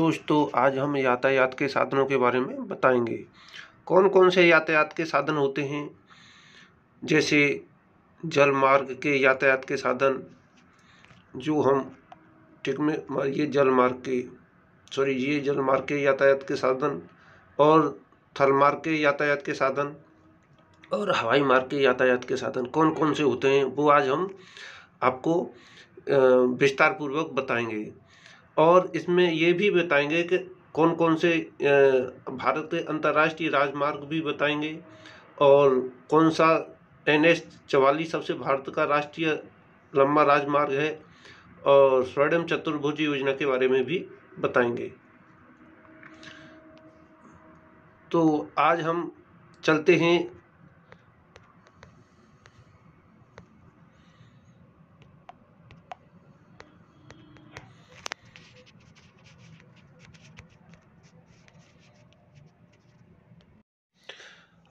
दोस्तों तो आज हम यातायात के साधनों के बारे में बताएंगे कौन कौन से यातायात के साधन होते हैं जैसे जल मार्ग के यातायात के साधन जो हम ठीक में ये जल मार्ग के सॉरी ये जल मार्ग के यातायात के साधन और थल मार्ग के यातायात के साधन और हवाई मार्ग के यातायात के साधन कौन कौन से होते हैं वो आज हम आपको विस्तारपूर्वक बताएंगे और इसमें ये भी बताएंगे कि कौन कौन से भारत के अंतर्राष्ट्रीय राजमार्ग भी बताएंगे और कौन सा एन एच चवालीस सबसे भारत का राष्ट्रीय लंबा राजमार्ग है और स्वर्णम चतुर्भुज योजना के बारे में भी बताएंगे तो आज हम चलते हैं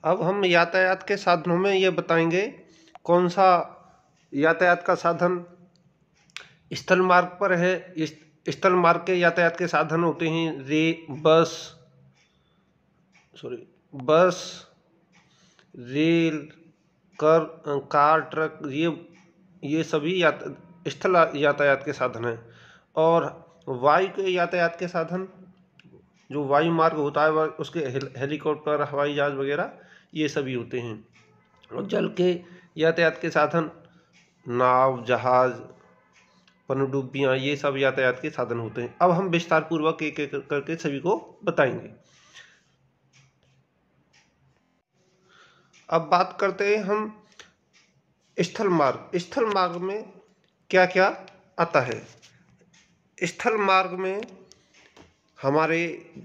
अब हम यातायात के साधनों में ये बताएंगे कौन सा यातायात का साधन स्थल मार्ग पर है स्थल मार्ग के यातायात के साधन होते हैं रे बस सॉरी बस रेल कर कार ट्रक ये ये सभी यात स्थल यातायात के साधन हैं और वायु के यातायात के साधन जो वायु मार्ग होता है वह उसके हेलीकॉप्टर हवाई जहाज वगैरह ये सभी होते हैं और जल के यातायात के साधन नाव जहाज़ पनडुब्बियाँ ये सब यातायात के साधन होते हैं अब हम विस्तार पूर्वक एक एक करके सभी को बताएंगे अब बात करते हैं हम स्थल मार्ग स्थल मार्ग में क्या क्या आता है स्थल मार्ग में हमारे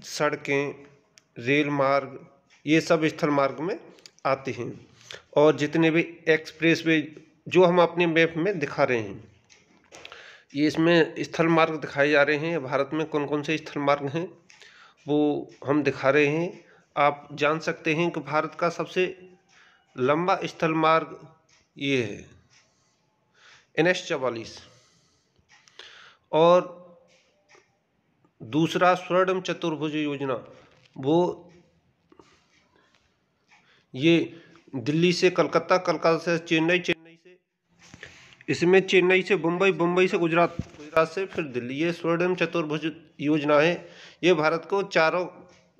सड़कें रेल मार्ग ये सब स्थल मार्ग में आते हैं और जितने भी एक्सप्रेस वे जो हम अपने मैप में दिखा रहे हैं ये इसमें स्थल मार्ग दिखाए जा रहे हैं भारत में कौन कौन से स्थल मार्ग हैं वो हम दिखा रहे हैं आप जान सकते हैं कि भारत का सबसे लंबा स्थल मार्ग ये है एन एस चवालीस और दूसरा स्वर्णम चतुर्भुज योजना वो ये दिल्ली से कलकत्ता कलकत्ता से चेन्नई चेन्नई से इसमें चेन्नई से बम्बई बम्बई से गुजरात गुजरात से फिर दिल्ली ये स्वर्णम चतुर्भुज योजना है ये भारत को चारों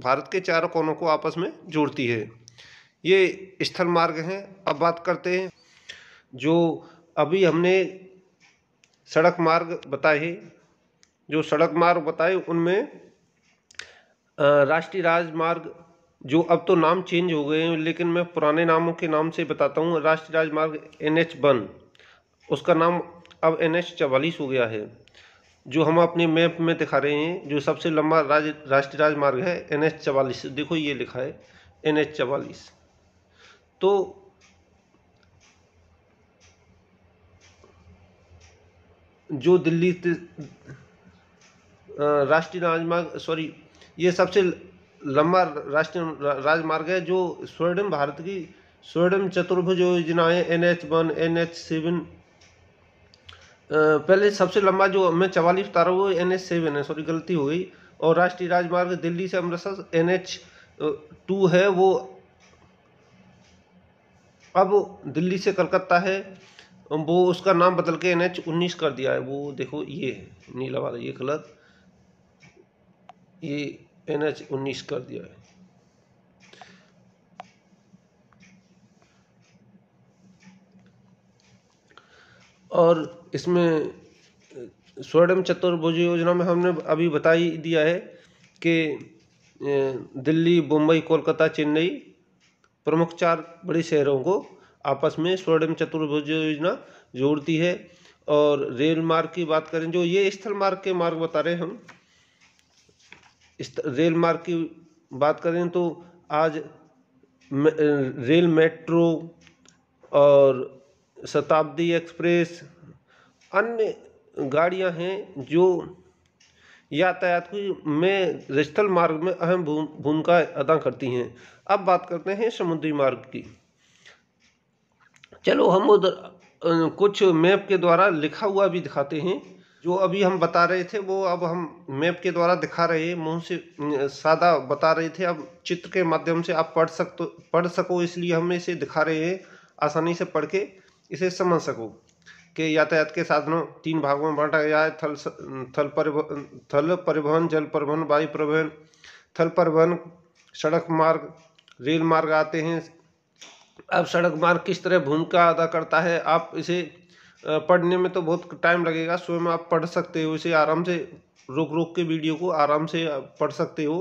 भारत के चारों कोनों को आपस में जोड़ती है ये स्थल मार्ग हैं अब बात करते हैं जो अभी हमने सड़क मार्ग बताए जो सड़क मार्ग बताए उनमें राष्ट्रीय राजमार्ग जो अब तो नाम चेंज हो गए हैं लेकिन मैं पुराने नामों के नाम से बताता हूँ राष्ट्रीय राजमार्ग एन एच वन उसका नाम अब एन एच चवालीस हो गया है जो हम अपने मैप में दिखा रहे हैं जो सबसे लंबा राज राष्ट्रीय राजमार्ग है एन एच चवालीस देखो ये लिखा है एन एच चवालीस तो जो दिल्ली राष्ट्रीय राजमार्ग सॉरी ये सबसे लंबा राष्ट्रीय राजमार्ग है जो स्वर्णम भारत की स्वर्णम चतुर्भुज योजनाएं N H one N H seven पहले सबसे लंबा जो मैं चवालीस बता रहा हूँ एन एच सेवन है सॉरी गलती हो गई और राष्ट्रीय राजमार्ग दिल्ली से अमृतसर एन एच टू है वो अब दिल्ली से कलकत्ता है वो उसका नाम बदल के एन एच उन्नीस कर दिया है वो देखो ये है नीला वाला ये गलत ये एन एच उन्नीस कर दिया है और इसमें स्वर्णम चतुर्भुज योजना में हमने अभी बता ही दिया है कि दिल्ली मुंबई कोलकाता चेन्नई प्रमुख चार बड़े शहरों को आपस में स्वर्णम चतुर्भुज योजना जोड़ती है और रेल मार्ग की बात करें जो ये स्थल मार्ग के मार्ग बता रहे हैं हम इस रेल मार्ग की बात करें तो आज रेल मेट्रो और शताब्दी एक्सप्रेस अन्य गाड़ियां हैं जो यातायात की में रजिस्टल मार्ग में अहम भूमिका अदा करती हैं अब बात करते हैं समुद्री मार्ग की चलो हम उधर कुछ मैप के द्वारा लिखा हुआ भी दिखाते हैं जो अभी हम बता रहे थे वो अब हम मैप के द्वारा दिखा रहे हैं मुंह से सादा बता रहे थे अब चित्र के माध्यम से आप पढ़ सकते पढ़ सको इसलिए हम इसे दिखा रहे हैं आसानी से पढ़ के इसे समझ सको के यातायात के साधनों तीन भागों में बांटा गया है थल थल परिवहन थल परिवहन जल परिवहन वायु परिवहन थल परिवहन सड़क मार्ग रेल मार्ग आते हैं अब सड़क मार्ग किस तरह भूमिका अदा करता है आप इसे पढ़ने में तो बहुत टाइम लगेगा स्वयं आप पढ़ सकते हो इसे आराम से रुक रुक के वीडियो को आराम से पढ़ सकते हो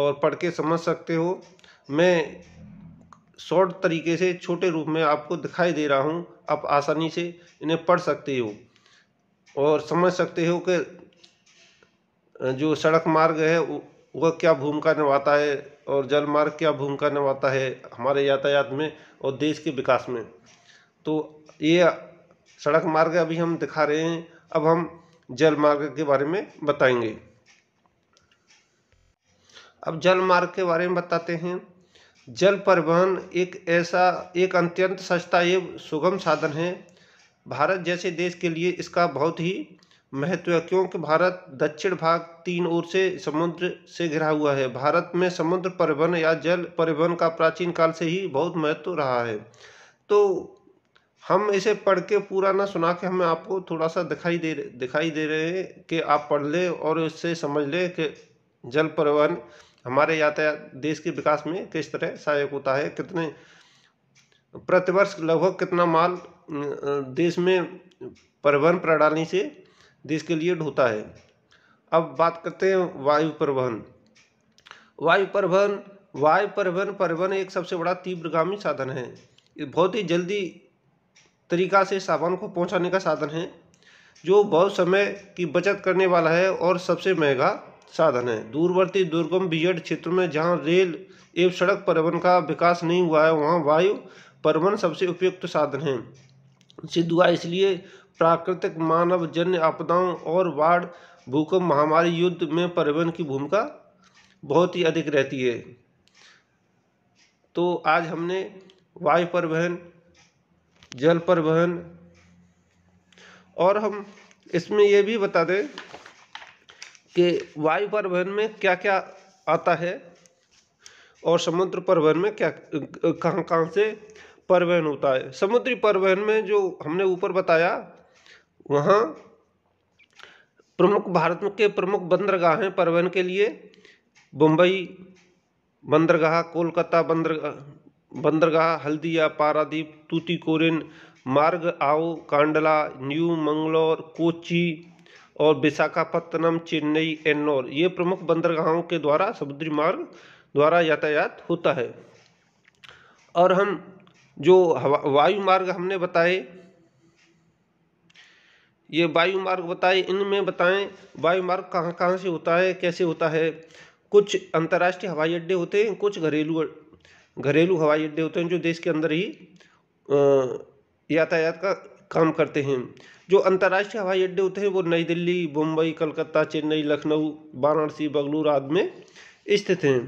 और पढ़ के समझ सकते हो मैं शॉर्ट तरीके से छोटे रूप में आपको दिखाई दे रहा हूँ आप आसानी से इन्हें पढ़ सकते हो और समझ सकते हो कि जो सड़क मार्ग है वह क्या भूमिका निभाता है और जल मार्ग क्या भूमिका निभाता है हमारे यातायात में और देश के विकास में तो ये सड़क मार्ग अभी हम दिखा रहे हैं अब हम जल मार्ग के बारे में बताएंगे अब जल मार्ग के बारे में बताते हैं जल परिवहन एक ऐसा एक अत्यंत सस्ता एवं सुगम साधन है भारत जैसे देश के लिए इसका बहुत ही महत्व है क्योंकि भारत दक्षिण भाग तीन ओर से समुद्र से घिरा हुआ है भारत में समुद्र परिवहन या जल परिवहन का प्राचीन काल से ही बहुत महत्व रहा है तो हम इसे पढ़ के पूरा ना सुना के हमें आपको थोड़ा सा दिखाई दे दिखाई दे रहे हैं कि आप पढ़ ले और इससे समझ ले कि जल परिवहन हमारे यातायात देश के विकास में किस तरह सहायक होता है कितने प्रतिवर्ष लगभग कितना माल देश में परिवहन प्रणाली से देश के लिए ढोता है अब बात करते हैं वायु परिवहन वायु परिवहन वायु परिवहन परिवहन एक सबसे बड़ा तीव्रगामी साधन है ये बहुत ही जल्दी तरीक़ा से सामान को पहुंचाने का साधन है जो बहुत समय की बचत करने वाला है और सबसे महंगा साधन है दूरवर्ती दुर्गम बीएड क्षेत्र में जहाँ रेल एवं सड़क परिवहन का विकास नहीं हुआ है वहाँ वायु परिवहन सबसे उपयुक्त साधन है सिद्ध हुआ इसलिए प्राकृतिक मानव जन्य आपदाओं और बाढ़ भूकंप महामारी युद्ध में परिवहन की भूमिका बहुत ही अधिक रहती है तो आज हमने वायु परिवहन जल परिवहन और हम इसमें यह भी बता दें कि वायु परिवहन में क्या क्या आता है और समुद्र परिवहन में क्या कहाँ कहाँ से परिवहन होता है समुद्री परिवहन में जो हमने ऊपर बताया वहाँ प्रमुख भारत के प्रमुख बंदरगाह हैं परिवहन के लिए मुंबई बंदरगाह कोलकाता बंदरगाह बंदरगाह हल्दिया पारादीप तूतीकोरिन मार्ग आओ कांडला न्यू मंगलोर कोची और विशाखापत्तनम चेन्नई एन्नौर ये प्रमुख बंदरगाहों के द्वारा समुद्री मार्ग द्वारा यातायात होता है और हम जो वायु मार्ग हमने बताए ये वायु मार्ग बताए इनमें बताएं वायु मार्ग कहाँ कहाँ से होता है कैसे होता है कुछ अंतर्राष्ट्रीय हवाई अड्डे होते हैं कुछ घरेलू घरेलू हवाई अड्डे होते हैं जो देश के अंदर ही यातायात का काम करते हैं जो अंतर्राष्ट्रीय हवाई अड्डे होते हैं वो नई दिल्ली मुंबई कलकत्ता चेन्नई लखनऊ वाराणसी बंगलूर आदि में स्थित हैं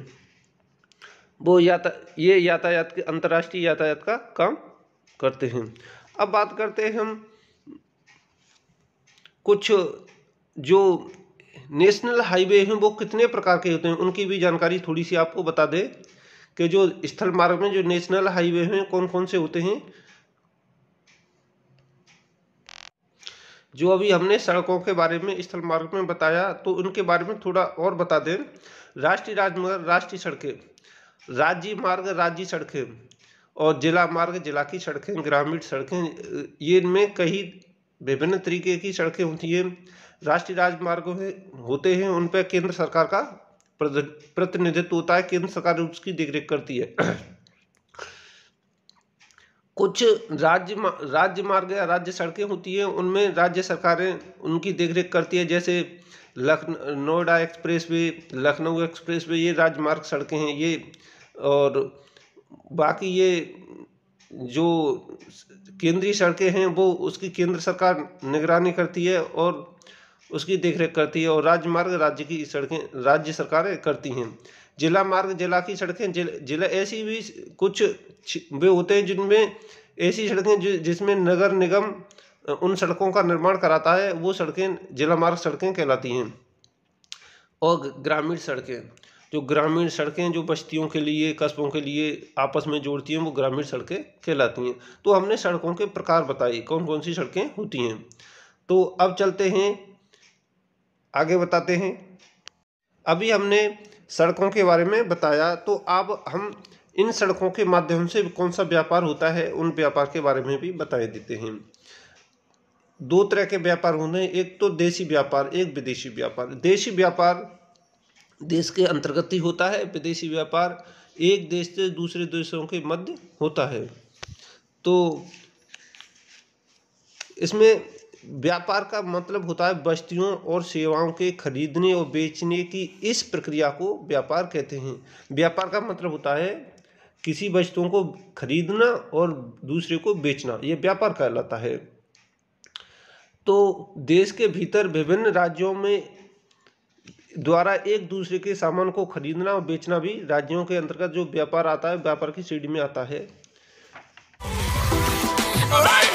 वो याता ये यातायात के अंतर्राष्ट्रीय यातायात का काम करते हैं अब बात करते हैं हम कुछ जो नेशनल हाईवे हैं वो कितने प्रकार के होते हैं उनकी भी जानकारी थोड़ी सी आपको बता दें कि जो स्थल मार्ग में जो नेशनल हाईवे हैं कौन कौन से होते हैं जो अभी हमने सड़कों के बारे में स्थल मार्ग में बताया तो उनके बारे में थोड़ा और बता दें राष्ट्रीय राजमार्ग राष्ट्रीय सड़कें राज्य मार्ग राज्य सड़कें और जिला मार्ग जिला की सड़कें ग्रामीण सड़कें ये इनमें कई विभिन्न तरीके की सड़कें होती हैं राष्ट्रीय राजमार्ग होते हैं उन पर केंद्र सरकार का प्रतिनिधित्व होता है केंद्र सरकार उसकी देखरेख करती है कुछ राज्य राज्य मार्ग या राज्य सड़कें होती हैं उनमें राज्य सरकारें उनकी देखरेख करती है जैसे Lucknow Noida expressway Lucknow expressway ये राजमार्ग सड़कें हैं ये और बाकी ये जो केंद्रीय सड़कें हैं वो उसकी केंद्र सरकार निगरानी करती है और उसकी देखरेख करती है और राज्य मार्ग राज्य की सड़कें राज्य सरकारें करती हैं जिला मार्ग जिला की सड़कें जिला ऐसी भी कुछ वे होते हैं जिनमें ऐसी सड़कें जिसमें नगर निगम उन सड़कों का निर्माण कराता है वो सड़कें जिला मार्ग सड़कें कहलाती हैं और ग्रामीण सड़कें जो ग्रामीण सड़कें जो बस्तियों के लिए कस्बों के लिए आपस में जोड़ती हैं वो ग्रामीण सड़कें कहलाती हैं तो हमने सड़कों के प्रकार बताए कौन कौन सी सड़कें होती हैं तो अब चलते हैं आगे बताते हैं अभी हमने सड़कों के बारे में बताया तो अब हम इन सड़कों के माध्यम से कौन सा व्यापार होता है उन व्यापार के बारे में भी बताए देते हैं दो तरह के व्यापार होने एक तो देशी व्यापार एक विदेशी व्यापार देशी व्यापार देश के अंतर्गत ही होता है विदेशी व्यापार एक देश से दूसरे देशों के मध्य होता है तो इसमें व्यापार का मतलब होता है वस्तुओं और सेवाओं के खरीदने और बेचने की इस प्रक्रिया को व्यापार कहते हैं व्यापार का मतलब होता है किसी वस्तुओं को खरीदना और दूसरे को बेचना ये व्यापार कहलाता है तो देश के भीतर विभिन्न राज्यों में द्वारा एक दूसरे के सामान को खरीदना और बेचना भी राज्यों के अंतर्गत जो व्यापार आता है व्यापार की सीढ़ी में आता है